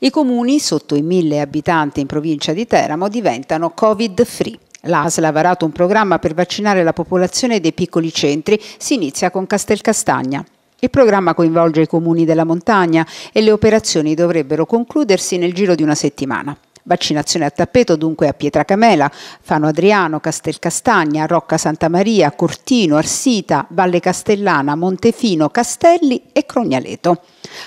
I comuni sotto i mille abitanti in provincia di Teramo diventano covid free. L'ASL ha varato un programma per vaccinare la popolazione dei piccoli centri, si inizia con Castelcastagna. Il programma coinvolge i comuni della montagna e le operazioni dovrebbero concludersi nel giro di una settimana. Vaccinazione a tappeto dunque a Pietracamela, Fano Adriano, Castelcastagna, Rocca Santa Maria, Cortino, Arsita, Valle Castellana, Montefino, Castelli e Crognaleto.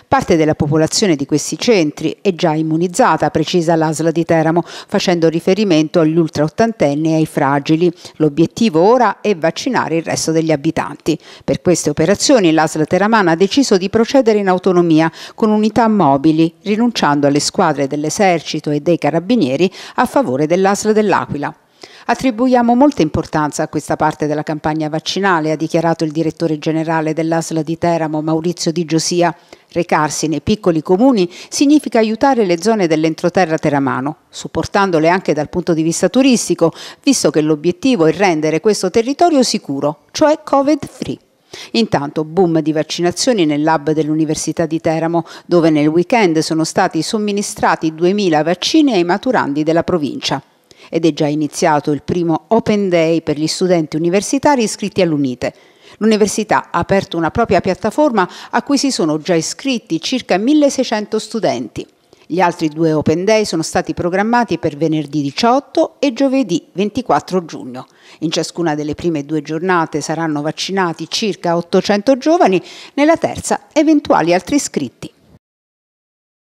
Parte della popolazione di questi centri è già immunizzata, precisa l'ASLA di Teramo, facendo riferimento agli ultraottantenni e ai fragili. L'obiettivo ora è vaccinare il resto degli abitanti. Per queste operazioni l'ASLA teramana ha deciso di procedere in autonomia con unità mobili, rinunciando alle squadre dell'esercito e dei carabinieri a favore dell'ASLA dell'Aquila. Attribuiamo molta importanza a questa parte della campagna vaccinale, ha dichiarato il direttore generale dell'Asla di Teramo Maurizio Di Giosia. Recarsi nei piccoli comuni significa aiutare le zone dell'entroterra teramano, supportandole anche dal punto di vista turistico, visto che l'obiettivo è rendere questo territorio sicuro, cioè Covid-free. Intanto boom di vaccinazioni nel lab dell'Università di Teramo, dove nel weekend sono stati somministrati 2.000 vaccini ai maturandi della provincia ed è già iniziato il primo Open Day per gli studenti universitari iscritti all'Unite. L'università ha aperto una propria piattaforma a cui si sono già iscritti circa 1600 studenti. Gli altri due Open Day sono stati programmati per venerdì 18 e giovedì 24 giugno. In ciascuna delle prime due giornate saranno vaccinati circa 800 giovani, nella terza eventuali altri iscritti.